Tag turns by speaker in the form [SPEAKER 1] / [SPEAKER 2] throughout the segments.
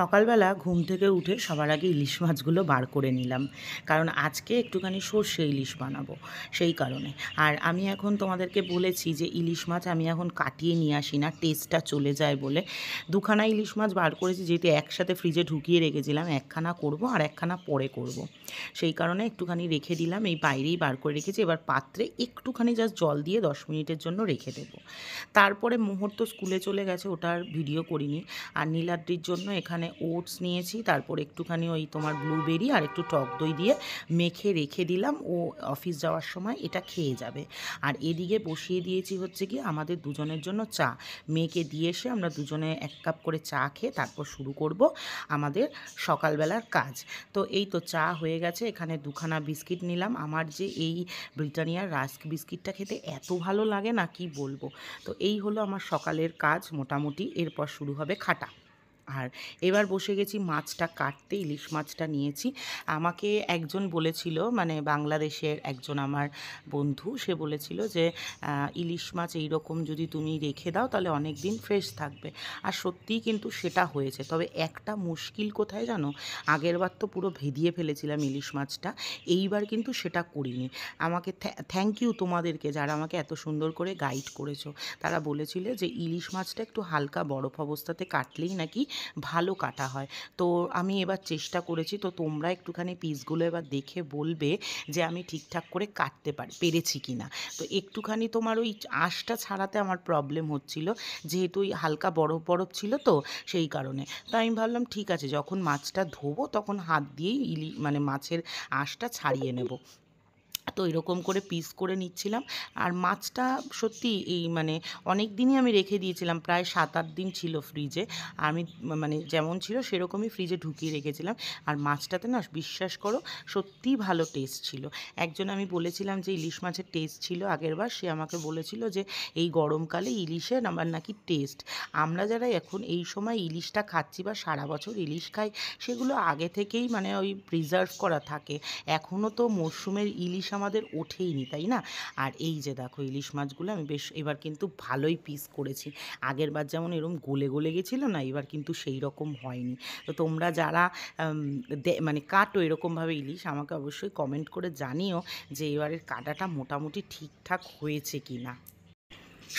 [SPEAKER 1] সকালবেলা ঘুম থেকে উঠে সবার আগে ইলিশ মাছগুলো বার করে নিলাম কারণ আজকে একটুখানি সর্ষে ইলিশ বানাবো সেই কারণে আর আমি এখন তোমাদেরকে বলেছি যে ইলিশ মাছ আমি এখন কাটিয়ে নিয়ে আসি না টেস্টটা চলে যায় বলে দুখানা ইলিশ মাছ বার করেছি যেহেতু একসাথে ফ্রিজে ঢুকিয়ে রেখেছিলাম একখানা করব আর একখানা পরে করব। সেই কারণে একটুখানি রেখে দিলাম এই বাইরেই বার করে রেখেছি এবার পাত্রে একটুখানি জাস্ট জল দিয়ে দশ মিনিটের জন্য রেখে দেবো তারপরে মুহূর্ত স্কুলে চলে গেছে ওটার ভিডিও করিনি আর নীলাদ্রির জন্য এখানে ওটস নিয়েছি তারপর একটুখানি ওই তোমার ব্লুবেরি আর একটু টক দই দিয়ে মেখে রেখে দিলাম ও অফিস যাওয়ার সময় এটা খেয়ে যাবে আর এদিকে বসিয়ে দিয়েছি হচ্ছে কি আমাদের দুজনের জন্য চা মেয়েকে দিয়ে এসে আমরা দুজনে এক কাপ করে চা খেয়ে তারপর শুরু করব আমাদের সকালবেলার কাজ তো এই তো চা হয়ে গেছে এখানে দুখানা বিস্কিট নিলাম আমার যে এই ব্রিটানিয়ার রাস্ক বিস্কিটটা খেতে এত ভালো লাগে না কি বলবো তো এই হলো আমার সকালের কাজ মোটামুটি এরপর শুরু হবে খাটা আর এবার বসে গেছি মাছটা কাটতে ইলিশ মাছটা নিয়েছি আমাকে একজন বলেছিল মানে বাংলাদেশের একজন আমার বন্ধু সে বলেছিল যে ইলিশ মাছ এই রকম যদি তুমি রেখে দাও তাহলে অনেক দিন ফ্রেশ থাকবে আর সত্যিই কিন্তু সেটা হয়েছে তবে একটা মুশকিল কোথায় জানো আগের বার তো পুরো ভেদিয়ে ফেলেছিলাম ইলিশ মাছটা এইবার কিন্তু সেটা করিনি আমাকে থ্যাংক ইউ তোমাদেরকে যারা আমাকে এত সুন্দর করে গাইড করেছো তারা বলেছিল যে ইলিশ মাছটা একটু হালকা বরফ অবস্থাতে কাটলেই নাকি ভালো কাটা হয় তো আমি এবার চেষ্টা করেছি তো তোমরা একটুখানি পিসগুলো এবার দেখে বলবে যে আমি ঠিকঠাক করে কাটতে পারি পেরেছি কি না তো একটুখানি তোমার ওই আঁশটা ছাড়াতে আমার প্রবলেম হচ্ছিল যেহেতু ওই হালকা বরফ বরফ ছিল তো সেই কারণে তো আমি ভাবলাম ঠিক আছে যখন মাছটা ধোবো তখন হাত দিয়েই ইলি মানে মাছের আঁশটা ছাড়িয়ে নেব তো এরকম করে পিস করে নিচ্ছিলাম আর মাছটা সত্যি এই মানে অনেক দিনই আমি রেখে দিয়েছিলাম প্রায় সাত আট দিন ছিল ফ্রিজে আমি মানে যেমন ছিল সেরকমই ফ্রিজে ঢুকিয়ে রেখেছিলাম আর মাছটাতে না বিশ্বাস করো সত্যিই ভালো টেস্ট ছিল একজন আমি বলেছিলাম যে ইলিশ মাছের টেস্ট ছিল আগের বার সে আমাকে বলেছিল যে এই গরমকালে ইলিশের আমার নাকি টেস্ট আমরা যারা এখন এই সময় ইলিশটা খাচ্ছি বা সারা বছর ইলিশ খাই সেগুলো আগে থেকেই মানে ওই প্রিজার্ভ করা থাকে এখনও তো মরশুমের ইলিশ আমাদের ওঠেইনি তাই না আর এই যে দেখো ইলিশ মাছগুলো আমি বেশ এবার কিন্তু ভালোই পিস করেছি আগের বার যেমন এরম গলে গলে গেছিলো না এবার কিন্তু সেই রকম হয়নি তো তোমরা যারা মানে কাটো এরকমভাবে ইলিশ আমাকে অবশ্যই কমেন্ট করে জানিও যে এবারের কাটাটা মোটামুটি ঠিকঠাক হয়েছে কি না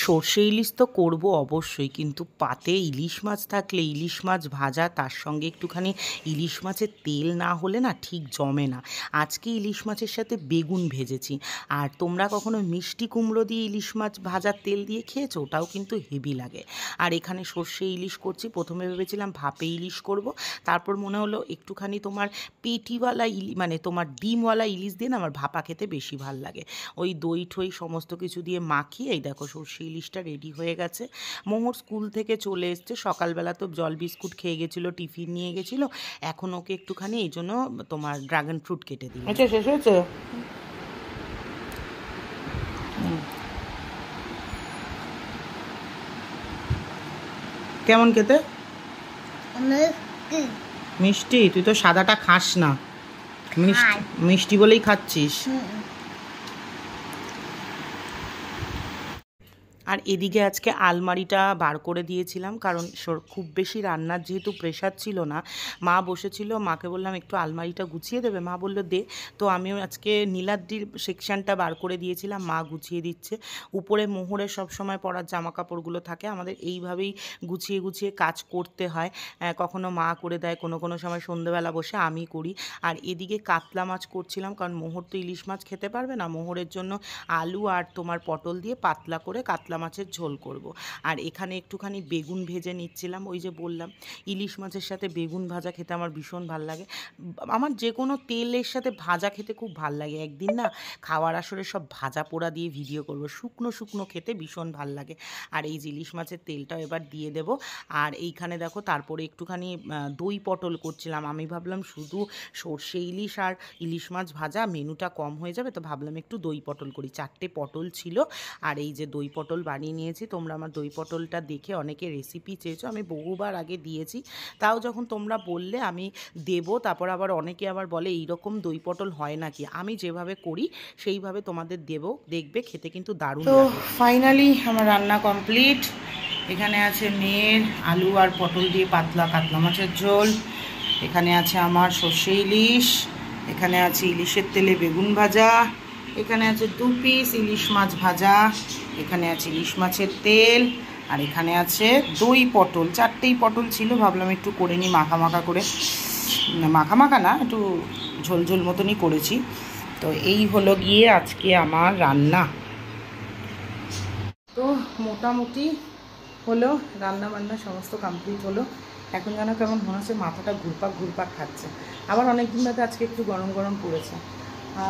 [SPEAKER 1] সর্ষে ইলিশ তো করবো অবশ্যই কিন্তু পাতে ইলিশ মাছ থাকলে ইলিশ মাছ ভাজা তার সঙ্গে একটুখানি ইলিশ মাছের তেল না হলে না ঠিক জমে না আজকে ইলিশ মাছের সাথে বেগুন ভেজেছি আর তোমরা কখনো মিষ্টি কুমড়ো দিয়ে ইলিশ মাছ ভাজার তেল দিয়ে খেয়েছো ওটাও কিন্তু হেভি লাগে আর এখানে সর্ষে ইলিশ করছি প্রথমে ভেবেছিলাম ভাপে ইলিশ করব তারপর মনে হলো একটুখানি তোমার পেটিওয়ালা ইলি মানে তোমার ডিমওয়ালা ইলিশ দিয়ে না আমার ভাপা খেতে বেশি ভাল লাগে ওই দই ঠই সমস্ত কিছু দিয়ে মাখিয়ে এই দেখো সর্ষে সেই লিস্টটা রেডি হয়ে গেছে মোমোর স্কুল থেকে চলে এসছে সকালবেলা তো জল বিস্কুট খেয়ে গেছিলো টিফিন নিয়ে গেছিলো এখন ওকে একটুখানি এই জন্য তোমার ড্রাগন ফ্রুট কেটে দিই আচ্ছা শেষ হয়েছে কেমন খেতে মিষ্টি তুই তো সাদাটা খাস না মিষ্টি বলেই খাচ্ছিস আর এদিকে আজকে আলমারিটা বার করে দিয়েছিলাম কারণ খুব বেশি রান্নার যেহেতু প্রেশার ছিল না মা বসেছিল মাকে বললাম একটু আলমারিটা গুছিয়ে দেবে মা বললো দে তো আমিও আজকে নীলাদ্রির সেকশানটা বার করে দিয়েছিলাম মা গুছিয়ে দিচ্ছে উপরে মোহরে সব সময় পরার জামা কাপড়গুলো থাকে আমাদের এইভাবেই গুছিয়ে গুছিয়ে কাজ করতে হয় কখনো মা করে দেয় কোনো কোনো সময় সন্ধেবেলা বসে আমি করি আর এদিকে কাতলা মাছ করছিলাম কারণ মোহর তো ইলিশ মাছ খেতে পারবে না মোহরের জন্য আলু আর তোমার পটল দিয়ে পাতলা করে কাতলা কাতলা মাছের ঝোল করব। আর এখানে একটুখানি বেগুন ভেজে নিচ্ছিলাম ওই যে বললাম ইলিশ মাছের সাথে বেগুন ভাজা খেতে আমার ভীষণ ভাল লাগে আমার যে কোনো তেলের সাথে ভাজা খেতে খুব ভাল লাগে একদিন না খাওয়ার আসরে সব ভাজা পোড়া দিয়ে ভিডিও করব শুকনো শুকনো খেতে ভীষণ ভাল লাগে আর এই ইলিশ মাছের তেলটাও এবার দিয়ে দেব আর এইখানে দেখো তারপরে একটুখানি দই পটল করছিলাম আমি ভাবলাম শুধু সর্ষে ইলিশ আর ইলিশ মাছ ভাজা মেনুটা কম হয়ে যাবে তো ভাবলাম একটু দই পটল করি চারটে পটল ছিল আর এই যে দই পটল বানিয়ে নিয়েছি তোমরা আমার দই পটলটা দেখে অনেকে রেসিপি চেয়েছো আমি বহুবার আগে দিয়েছি তাও যখন তোমরা বললে আমি দেব তারপর আবার অনেকে আবার বলে এই রকম দই পটল হয় নাকি আমি যেভাবে করি সেইভাবে তোমাদের দেব দেখবে খেতে কিন্তু দারুণ তো ফাইনালি আমার রান্না কমপ্লিট এখানে আছে মেয়ের আলু আর পটল দিয়ে পাতলা কাতলা মাছের ঝোল এখানে আছে আমার সর্ষে ইলিশ এখানে আছে ইলিশের তেলে বেগুন ভাজা এখানে আছে দু পিস ইলিশ মাছ ভাজা এখানে আছে ইলিশ মাছের তেল আর এখানে আছে দই পটল চারটেই পটল ছিল ভাবলাম একটু করে নিই মাখা মাখা করে মাখা মাখা না একটু ঝোলঝোল মতনই করেছি তো এই হলো গিয়ে আজকে আমার রান্না তো মোটামুটি হলো রান্না বান্না সমস্ত কমপ্লিট হলো এখন যেন কেমন মনে হচ্ছে মাথাটা ঘুরপাক ঘুরপাক খাচ্ছে আবার অনেক দিন বাদে আজকে একটু গরম গরম পড়েছে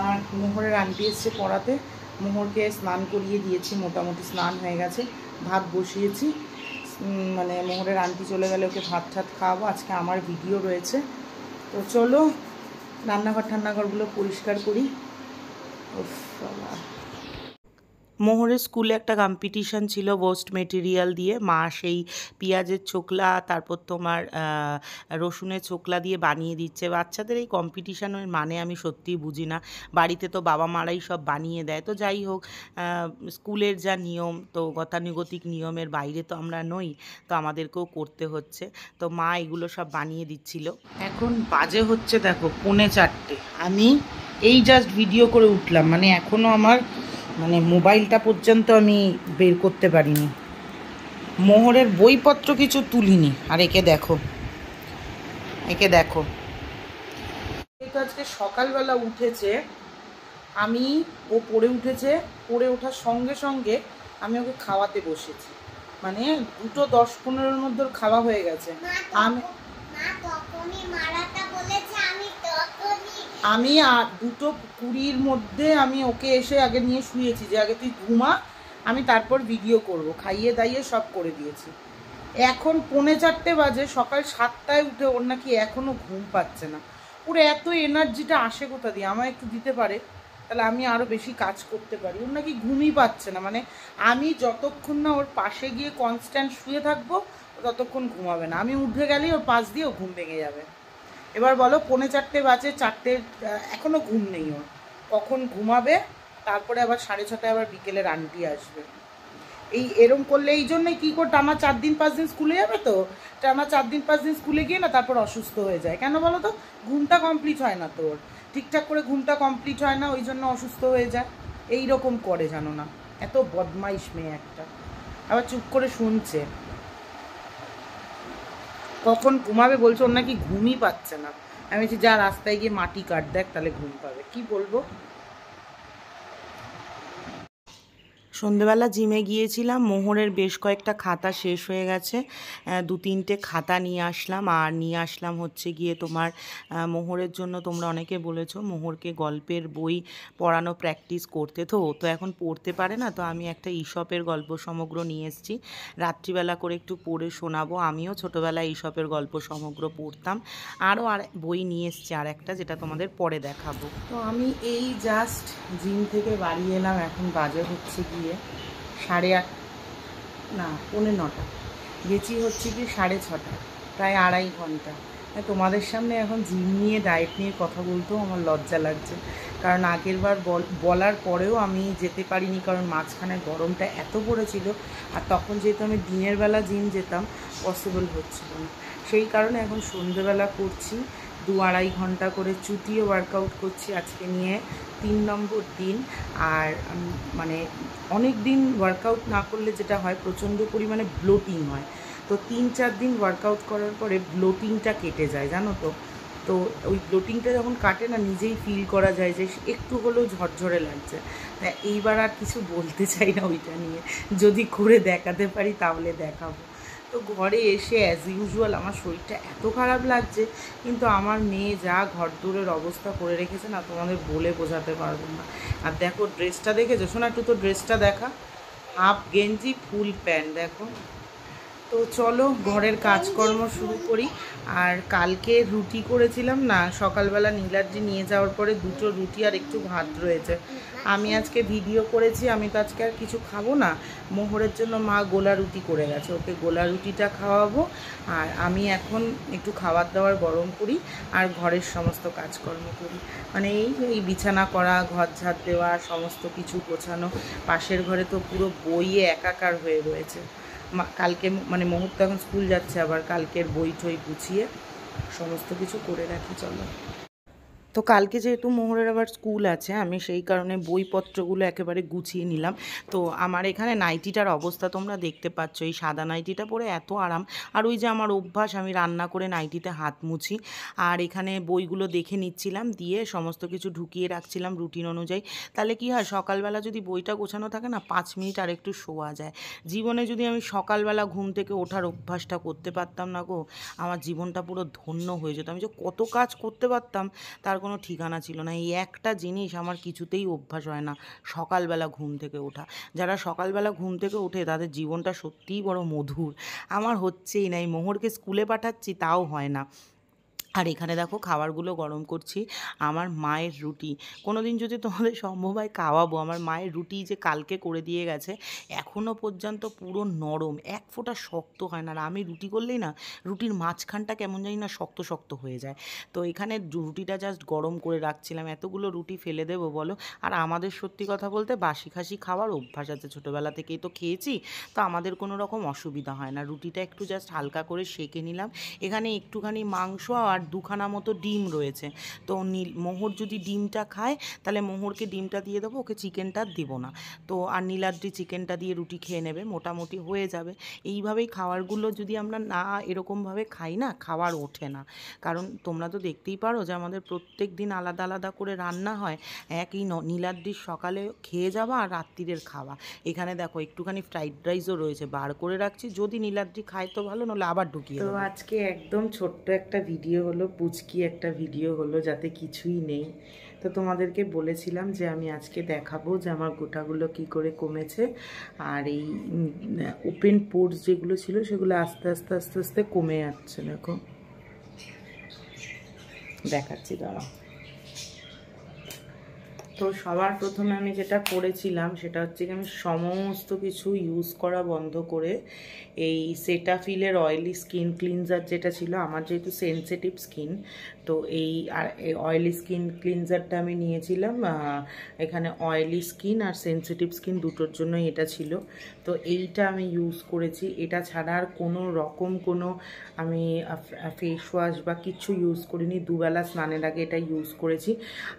[SPEAKER 1] আর মোহরের আন্টি এসছে পড়াতে মোহরকে স্নান করিয়ে দিয়েছি মোটামুটি স্নান হয়ে গেছে ভাত বসিয়েছি মানে মোহরের আনটি চলে গেলে ওকে ভাত ঠাত খাওয়াবো আজকে আমার ভিডিও রয়েছে তো চলো রান্নাঘর ঠান্নাঘরগুলো পরিষ্কার করি বাবা মোহরের স্কুলে একটা কম্পিটিশান ছিল ওয়েস্ট মেটেরিয়াল দিয়ে মা সেই পেঁয়াজের চোকলা তারপর তোমার রসুনের চোকলা দিয়ে বানিয়ে দিচ্ছে বাচ্চাদের এই কম্পিটিশানের মানে আমি সত্যিই বুঝি না বাড়িতে তো বাবা মারাই সব বানিয়ে দেয় তো যাই হোক স্কুলের যা নিয়ম তো গতানুগতিক নিয়মের বাইরে তো আমরা নই তো আমাদেরকেও করতে হচ্ছে তো মা এগুলো সব বানিয়ে দিচ্ছিল এখন বাজে হচ্ছে দেখো পৌনে চারটে আমি এই জাস্ট ভিডিও করে উঠলাম মানে এখনও আমার মানে মোবাইলটা পর্যন্ত আমি বের করতে পারিনি মোহরের বইপত্র কিছু তুলিনি আর একে দেখো একে দেখো আজকে সকালবেলা উঠেছে আমি ও পড়ে উঠেছে পড়ে ওঠার সঙ্গে সঙ্গে আমি ওকে খাওয়াতে বসেছি মানে দুটো দশ পনেরোর মধ্যে খাওয়া হয়ে গেছে আমি আমি আর দুটো কুড়ির মধ্যে আমি ওকে এসে আগে নিয়ে শুয়েছি যে আগে তুই ঘুমা আমি তারপর ভিডিও করব খাইয়ে দাইয়ে সব করে দিয়েছি এখন পৌনে চারটে বাজে সকাল সাতটায় উঠে ওর নাকি এখনও ঘুম পাচ্ছে না ওর এত এনার্জিটা আসে কোথা দিয়ে আমার একটু দিতে পারে তাহলে আমি আরও বেশি কাজ করতে পারি ওর নাকি ঘুমই পাচ্ছে না মানে আমি যতক্ষণ না ওর পাশে গিয়ে কনস্ট্যান্ট শুয়ে থাকবো ততক্ষণ ঘুমাবে না আমি উঠে গেলেই ওর পাশ দিয়ে ও ঘুম ভেঙে যাবে এবার বলো পৌনে চারটে বাজে চারটে এখনও ঘুম নেই ওর কখন ঘুমাবে তারপরে আবার সাড়ে ছটায় আবার বিকেলের আনটি আসবে এই এরম করলে এই জন্যই কী করতো আমার চার দিন পাঁচ দিন স্কুলে যাবে তো আমার চার দিন পাঁচ দিন স্কুলে গিয়ে না তারপর অসুস্থ হয়ে যায় কেন বলো তো ঘুমটা কমপ্লিট হয় না তোর ঠিকঠাক করে ঘুমটা কমপ্লিট হয় না ওই জন্য অসুস্থ হয়ে যায় এই রকম করে জানো না এত বদমাইশ মেয়ে একটা আবার চুপ করে শুনছে কখন ঘুমাবে বলছে ওর নাকি ঘুমই পাচ্ছে না আমি বলছি যা রাস্তায় গিয়ে মাটি কাট দেখ তাহলে ঘুম পাবে কি বলবো সন্ধেবেলা জিমে গিয়েছিলাম মোহরের বেশ কয়েকটা খাতা শেষ হয়ে গেছে দু তিনটে খাতা নিয়ে আসলাম আর নিয়ে আসলাম হচ্ছে গিয়ে তোমার মোহরের জন্য তোমরা অনেকে বলেছ মোহরকে গল্পের বই পড়ানো প্র্যাকটিস করতে তো তো এখন পড়তে পারে না তো আমি একটা ইসপের গল্প সমগ্র নিয়ে এসেছি রাত্রিবেলা করে একটু পড়ে শোনাবো আমিও ছোটোবেলায় ইসপের গল্প সমগ্র পড়তাম আরও আর বই নিয়ে এসছি আর একটা যেটা তোমাদের পরে দেখাবো তো আমি এই জাস্ট জিম থেকে বাড়ি এলাম এখন বাজে হচ্ছে গিয়ে থেকে সাড়ে আট না পৌনে নটা গেছি হচ্ছে কি সাড়ে ছটা প্রায় আড়াই ঘন্টা হ্যাঁ তোমাদের সামনে এখন জিম নিয়ে ডায়েট নিয়ে কথা বলতেও আমার লজ্জা লাগছে কারণ আগের বার বলার পরেও আমি যেতে পারিনি কারণ মাঝখানে গরমটা এত পড়েছিল আর তখন যেহেতু আমি দিনের বেলা জিম যেতাম পসিবল হচ্ছিল না সেই কারণে এখন সন্ধেবেলা করছি দু আড়াই ঘন্টা করে চুটিয়ে ওয়ার্কআউট করছি আজকে নিয়ে তিন নম্বর দিন আর মানে অনেক দিন ওয়ার্কআউট না করলে যেটা হয় প্রচণ্ড পরিমাণে ব্লোটিং হয় তো তিন চার দিন ওয়ার্কআউট করার পরে ব্লোটিংটা কেটে যায় জানো তো তো ওই ব্লোটিংটা যখন কাটে না নিজেই ফিল করা যায় যে একটু হলেও ঝরঝরে লাগছে এইবার আর কিছু বলতে চাই না ওইটা নিয়ে যদি করে দেখাতে পারি তাহলে দেখাবো তো ঘরে এসে অ্যাজ ইউজুয়াল আমার শরীরটা এত খারাপ লাগছে কিন্তু আমার মেয়ে যা ঘর দূরের অবস্থা করে রেখেছে না তোমাদের বলে বোঝাতে পারবো না আর দেখো ড্রেসটা দেখে না একটু তো ড্রেসটা দেখা হাফ গেঞ্জি ফুল প্যান্ট দেখো তো চলো ঘরের কাজকর্ম শুরু করি আর কালকে রুটি করেছিলাম না সকালবেলা নীলাদ্রি নিয়ে যাওয়ার পরে দুটো রুটি আর একটু ভাত রয়েছে আমি আজকে ভিডিও করেছি আমি তো আজকে আর কিছু খাবো না মোহরের জন্য মা গোলা রুটি করে গেছে ওকে গোলা রুটিটা খাওয়াবো আর আমি এখন একটু খাবার দাবার গরম করি আর ঘরের সমস্ত কাজকর্ম করি মানে এই এই বিছানা করা ঘর ঝাড় দেওয়া সমস্ত কিছু গোছানো পাশের ঘরে তো পুরো বইয়ে একাকার হয়ে রয়েছে কালকে মানে মুহূর্ত এখন স্কুল যাচ্ছে আবার কালকের বই টই গুছিয়ে সমস্ত কিছু করে রাখি চলো তো কালকে যেহেতু মোহরের আবার স্কুল আছে আমি সেই কারণে বইপত্রগুলো একেবারে গুছিয়ে নিলাম তো আমার এখানে নাইটিটার অবস্থা তোমরা দেখতে পাচ্ছ এই সাদা নাইটিটা পরে এত আরাম আর ওই যে আমার অভ্যাস আমি রান্না করে নাইটিতে হাত মুছি আর এখানে বইগুলো দেখে নিচ্ছিলাম দিয়ে সমস্ত কিছু ঢুকিয়ে রাখছিলাম রুটিন অনুযায়ী তাহলে কি হয় সকালবেলা যদি বইটা গোছানো থাকে না পাঁচ মিনিট আর একটু শোয়া যায় জীবনে যদি আমি সকালবেলা ঘুম থেকে ওঠার অভ্যাসটা করতে পারতাম না গো আমার জীবনটা পুরো ধন্য হয়ে যেত আমি যে কত কাজ করতে পারতাম তার কোনো ঠিকানা ছিল না এই একটা জিনিস আমার কিছুতেই অভ্যাস হয় না সকালবেলা ঘুম থেকে ওঠা যারা সকালবেলা ঘুম থেকে ওঠে তাদের জীবনটা সত্যিই বড় মধুর আমার হচ্ছেই না এই মোহরকে স্কুলে পাঠাচ্ছি তাও হয় না আর এখানে দেখো খাবারগুলো গরম করছি আমার মায়ের রুটি কোনো দিন যদি তোমাদের সম্ভব হয় খাওয়াবো আমার মায়ের রুটি যে কালকে করে দিয়ে গেছে এখনও পর্যন্ত পুরো নরম এক ফোঁটা শক্ত হয় না আর আমি রুটি করলেই না রুটির মাঝখানটা কেমন জানি না শক্ত শক্ত হয়ে যায় তো এখানে রুটিটা জাস্ট গরম করে রাখছিলাম এতগুলো রুটি ফেলে দেবো বলো আর আমাদের সত্যি কথা বলতে বাসি খাসি খাওয়ার অভ্যাস আছে ছোটোবেলা থেকেই তো খেয়েছি তো আমাদের কোনো রকম অসুবিধা হয় না রুটিটা একটু জাস্ট হালকা করে সেঁকে নিলাম এখানে একটুখানি মাংস আর আর দুখানা মতো ডিম রয়েছে তো নীল মোহর যদি ডিমটা খায় তাহলে মোহরকে ডিমটা দিয়ে দেবো ওকে চিকেনটা দেবো না তো আর নীলাদ্রি চিকেনটা দিয়ে রুটি খেয়ে নেবে মোটামুটি হয়ে যাবে এইভাবেই খাবারগুলো যদি আমরা না এরকমভাবে খাই না খাবার ওঠে না কারণ তোমরা তো দেখতেই পারো যে আমাদের প্রত্যেক দিন আলাদা আলাদা করে রান্না হয় একই নীলাদ্রির সকালে খেয়ে যাওয়া আর রাত্রিরের খাওয়া এখানে দেখো একটুখানি ফ্রাইড রাইসও রয়েছে বার করে রাখছি যদি নীলাদ্রি খায় তো ভালো নলে আবার ঢুকিয়ে তো আজকে একদম ছোট্ট একটা ভিডিও হলো পুচকি একটা ভিডিও হলো যাতে কিছুই নেই তো তোমাদেরকে বলেছিলাম যে আমি আজকে দেখাবো যে আমার গোটাগুলো কি করে কমেছে আর এই ওপেন পোর্স যেগুলো ছিল সেগুলো আস্তে আস্তে আস্তে আস্তে কমে যাচ্ছে দেখো দেখাচ্ছি দাঁড়াও তো সবার প্রথমে আমি যেটা করেছিলাম সেটা হচ্ছে কি আমি সমস্ত কিছু ইউজ করা বন্ধ করে এই সেটাফিলের অয়েলি স্কিন ক্লিনজার যেটা ছিল আমার যেহেতু সেন্সিটিভ স্কিন তো এই আর এই অয়েলি স্কিন ক্লিনজারটা আমি নিয়েছিলাম এখানে অয়েলি স্কিন আর সেন্সিটিভ স্কিন দুটোর জন্য এটা ছিল তো এইটা আমি ইউজ করেছি এটা ছাড়া আর কোনো রকম কোনো আমি ফেস ওয়াশ বা কিছু ইউজ করিনি দুবেলা স্নানের আগে এটা ইউজ করেছি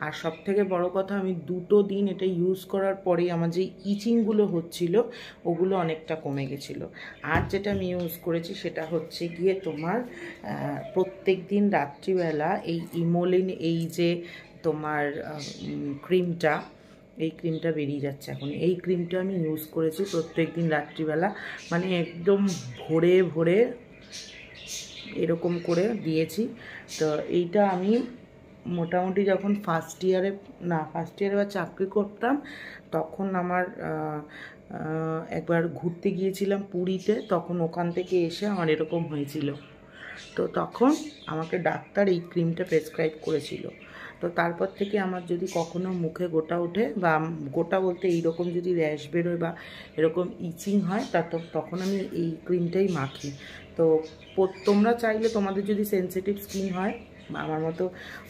[SPEAKER 1] আর সব থেকে বড় কথা আমি দুটো দিন এটা ইউজ করার পরে আমার যে ইচিংগুলো হচ্ছিল ওগুলো অনেকটা কমে গেছিলো আর আর যেটা আমি ইউজ করেছি সেটা হচ্ছে গিয়ে তোমার প্রত্যেক দিন রাত্রিবেলা এই ইমোলিন এই যে তোমার ক্রিমটা এই ক্রিমটা বেরিয়ে যাচ্ছে এখন এই ক্রিমটা আমি ইউজ করেছি প্রত্যেক দিন রাত্রিবেলা মানে একদম ভোরে ভোরে এরকম করে দিয়েছি তো এইটা আমি মোটামুটি যখন ফার্স্ট ইয়ারে না ফার্স্ট ইয়ারে বা চাকরি করতাম তখন আমার একবার ঘুরতে গিয়েছিলাম পুরীতে তখন ওখান থেকে এসে আমার এরকম হয়েছিল তো তখন আমাকে ডাক্তার এই ক্রিমটা প্রেসক্রাইব করেছিল তো তারপর থেকে আমার যদি কখনো মুখে গোটা ওঠে বা গোটা বলতে এইরকম যদি র্যাশ বেরোয় বা এরকম ইচিং হয় তা তখন আমি এই ক্রিমটাই মাখি তো তোমরা চাইলে তোমাদের যদি সেন্সিটিভ স্কিন হয় বা আমার মতো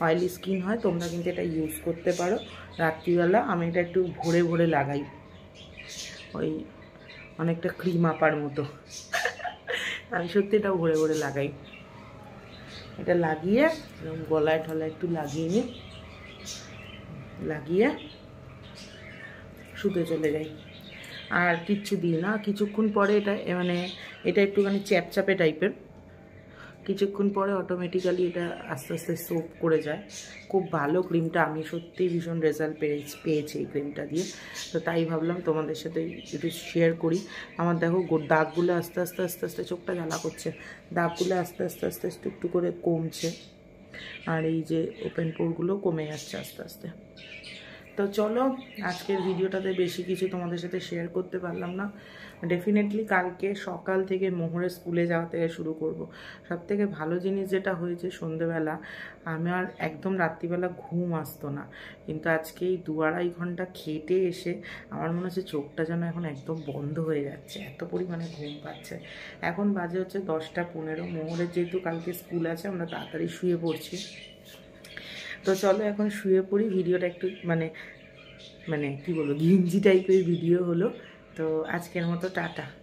[SPEAKER 1] অয়েলি স্কিন হয় তোমরা কিন্তু এটা ইউজ করতে পারো রাত্রিবেলা আমি এটা একটু ভোরে ভোরে লাগাই ওই অনেকটা ক্রিম আপার মতো আমি সত্যি এটা ঘুরে ঘুরে লাগাই এটা লাগিয়ে গলায় ঠলায় একটু লাগিয়ে নিই লাগিয়ে শুতে চলে যাই আর কিচ্ছু দিই না কিছুক্ষণ পরে এটা মানে এটা একটুখানি চ্যাপচ্যাপে টাইপের কিছুক্ষণ পরে অটোমেটিক্যালি এটা আস্তে আস্তে সোপ করে যায় খুব ভালো ক্রিমটা আমি সত্যিই ভীষণ রেজাল্ট পেয়েছি পেয়েছি এই ক্রিমটা দিয়ে তো তাই ভাবলাম তোমাদের সাথে একটু শেয়ার করি আমার দেখো দাগগুলো আস্তে আস্তে আস্তে আস্তে চোখটা জ্বালা করছে দাগগুলো আস্তে আস্তে আস্তে আস্তে একটু করে কমছে আর এই যে ওপেন পোরগুলো কমে যাচ্ছে আস্তে আস্তে তো চলো আজকের ভিডিওটাতে বেশি কিছু তোমাদের সাথে শেয়ার করতে পারলাম না ডেফিনেটলি কালকে সকাল থেকে মোহরে স্কুলে যাওয়া থেকে শুরু করব। সব থেকে ভালো জিনিস যেটা হয়েছে সন্ধেবেলা আমার একদম রাত্রিবেলা ঘুম আসতো না কিন্তু আজকে এই দু আড়াই ঘন্টা খেটে এসে আমার মনে হচ্ছে চোখটা যেন এখন একদম বন্ধ হয়ে যাচ্ছে এত পরিমাণে ঘুম পাচ্ছে এখন বাজে হচ্ছে দশটা পনেরো মোহরের যেহেতু কালকে স্কুল আছে আমরা তাড়াতাড়ি শুয়ে পড়ছি তো চলো এখন শুয়ে পড়ি ভিডিওটা একটু মানে মানে কি বলবো ঘিঞ্জি টাইপের ভিডিও হলো তো আজকের মতো টাটা